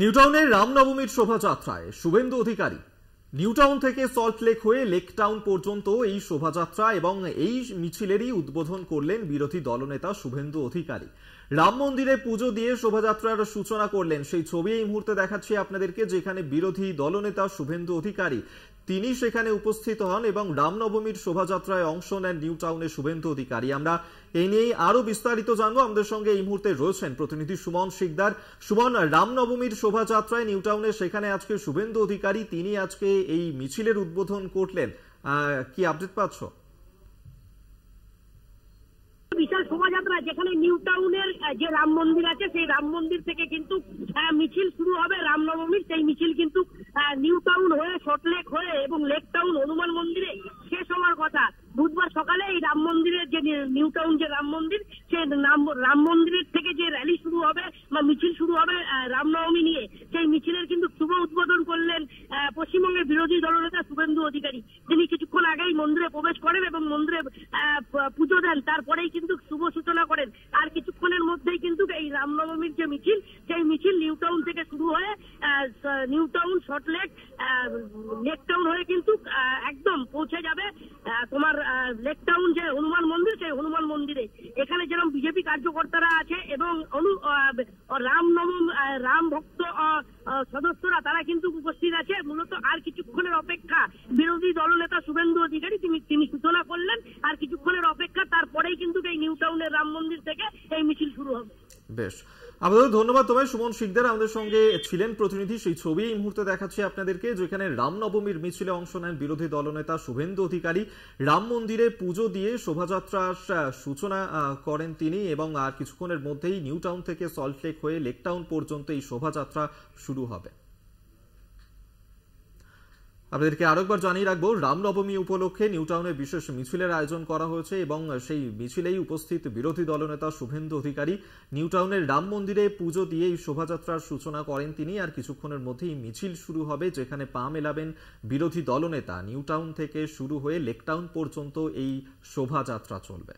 নিউটাউনের রামনবমীর শোভাযাত্রায় শুভেন্দু অধিকারী নিউটাউন থেকে সল্টলেক হয়ে লেকটাউন পর্যন্ত এই শোভাযাত্রা এবং এই মিছিলেরই উদ্বোধন করলেন বিরোধী দলনেতা শুভেন্দু অধিকারী রাম মন্দিরে পুজো দিয়ে শোভাযাত্রার সূচনা করলেন সেই ছবি এই মুহূর্তে দেখাচ্ছি আপনাদেরকে যেখানে বিরোধী দলনেতা শুভেন্দু অধিকারী তিনি সেখানে উপস্থিত হন এবং রামনবমীর শোভাযাত্রায় অংশ নেন নিউ টাউনের শুভেন্দু অধিকারী আমরা এই নিয়েই আরো বিস্তারিত জানবো আমাদের সঙ্গে এই মুহূর্তে রয়েছেন প্রতিনিধি সুমন শিকদার সুমন রামনবমীর শোভাযাত্রায় নিউ টাউনে সেখানে আজকে শুভেন্দু অধিকারী তিনি আজকে এই মিছিলের উদ্বোধন করলেন কি আপডেট পাচ্ছ বিশাল শোভাযাত্রা যেখানে নিউ টাউনের যে রাম মন্দির আছে সেই রাম মন্দির থেকে কিন্তু নিউ টাউন হয়ে সল্টলেক হয়ে এবং লেক টাউন হনুমান মন্দিরে শেষ হওয়ার কথা বুধবার সকালে এই রাম মন্দিরের যে নিউ টাউন যে রাম মন্দির সে রাম মন্দিরের থেকে যে র্যালি শুরু হবে বা মিছিল শুরু হবে রামনবমী নিয়ে সেই মিছিলের কিন্তু শুভ উদ্বোধন করলেন পশ্চিমবঙ্গের বিরোধী দলনেতা শুভেন্দু অধিকারী তিনি কিছুক্ষণ আগেই মন্দিরে প্রবেশ করেন এবং মন্দিরে পুজো দেন তারপরেই কিন্তু শুভ সূচনা করেন আর কিছুক্ষণের মধ্যেই কিন্তু এই রামনবমীর যে মিছিল সেই মিছিল নিউ টাউন থেকে শুরু হয়ে নিউ টাউন শর্টলেক লেক টাউন হয়ে কিন্তু একদম পৌঁছে যাবে তোমার লেক টাউন যে হনুমান মন্দির সেই হনুমান মন্দিরে এখানে যেরকম বিজেপি কার্যকর্তারা আছে এবং অনু রামনবম রাম ভক্ত সদস্যরা তারা কিন্তু উপস্থিত আছে মূলত আর কিছুক্ষণের অপেক্ষা বিরোধী দলনেতা শুভেন্দু অধিকারী বেশ আপনাদের ধন্যবাদ তোমায় সুমন শিকদার আমাদের সঙ্গে ছিলেন প্রতিনিধি সেই ছবি এই মুহূর্তে দেখাচ্ছি আপনাদেরকে যেখানে রামনবমীর মিছিলে অংশ নেন বিরোধী দলনেতা শুভেন্দু অধিকারী রাম মন্দিরে পুজো দিয়ে শোভাযাত্রার সূচনা করেন তিনি এবং আর কিছুক্ষণের মধ্যেই নিউ টাউন থেকে সল্টলেক হয়ে লেক টাউন পর্যন্ত এই শোভাযাত্রা শুরু হবে আপনাদেরকে আরেকবার জানিয়ে রাখবো রামনবমী উপলক্ষে নিউটাউনে বিশেষ মিছিলের আয়োজন করা হয়েছে এবং সেই মিছিলেই উপস্থিত বিরোধী দলনেতা শুভেন্দু অধিকারী নিউটাউনের রাম মন্দিরে পুজো দিয়ে এই শোভাযাত্রার সূচনা করেন তিনি আর কিছুক্ষণের মধ্যেই মিছিল শুরু হবে যেখানে পা মেলাবেন বিরোধী দলনেতা নিউটাউন থেকে শুরু হয়ে লেকটাউন পর্যন্ত এই শোভাযাত্রা চলবে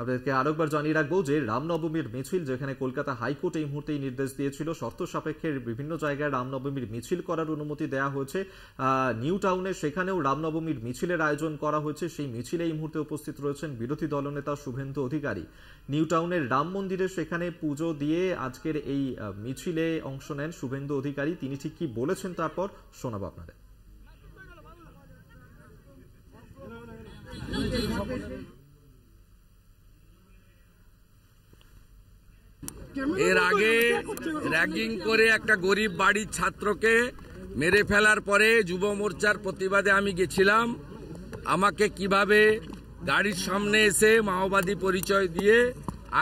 আপনাদেরকে আরেকবার জানিয়ে রাখবো যে রামনবমীর মিছিল যেখানে কলকাতা হাইকোর্ট এই মুহূর্তে নির্দেশ দিয়েছিল শর্ত সাপেক্ষে বিভিন্ন জায়গায় রামনবমীর মিছিল করার অনুমতি দেওয়া হয়েছে নিউ টাউনে সেখানেও রামনবমীর মিছিলের আয়োজন করা হয়েছে সেই মিছিলে এই মুহূর্তে উপস্থিত রয়েছেন বিরোধী দলনেতা শুভেন্দু অধিকারী নিউ টাউনের রাম মন্দিরে সেখানে পুজো দিয়ে আজকের এই মিছিলে অংশ নেন শুভেন্দু অধিকারী তিনি ঠিক কি বলেছেন তারপর শোনাবো আপনাদের এর আগে র্যাগিং করে একটা গরিব বাড়ির ছাত্রকে মেরে ফেলার পরে যুব মোর্চার প্রতিবাদে আমি গেছিলাম আমাকে কিভাবে গাড়ির সামনে এসে মাওবাদী পরিচয় দিয়ে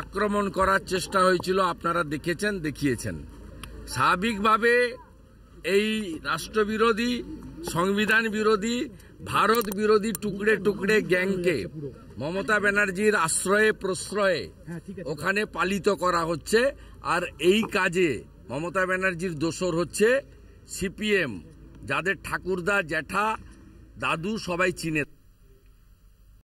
আক্রমণ করার চেষ্টা হয়েছিল আপনারা দেখেছেন দেখিয়েছেন স্বাভাবিকভাবে এই রাষ্ট্রবিরোধী সংবিধান বিরোধী ভারত বিরোধী টুকরে টুকরে গ্যাংকে মমতা ব্যানার্জির আশ্রয়ে প্রশ্রয়ে হ্যাঁ, ওখানে পালিত করা হচ্ছে আর এই কাজে মমতা ব্যানার্জির দোসর হচ্ছে সিপিএম যাদের ঠাকুরদা জ্যাঠা দাদু সবাই চিনে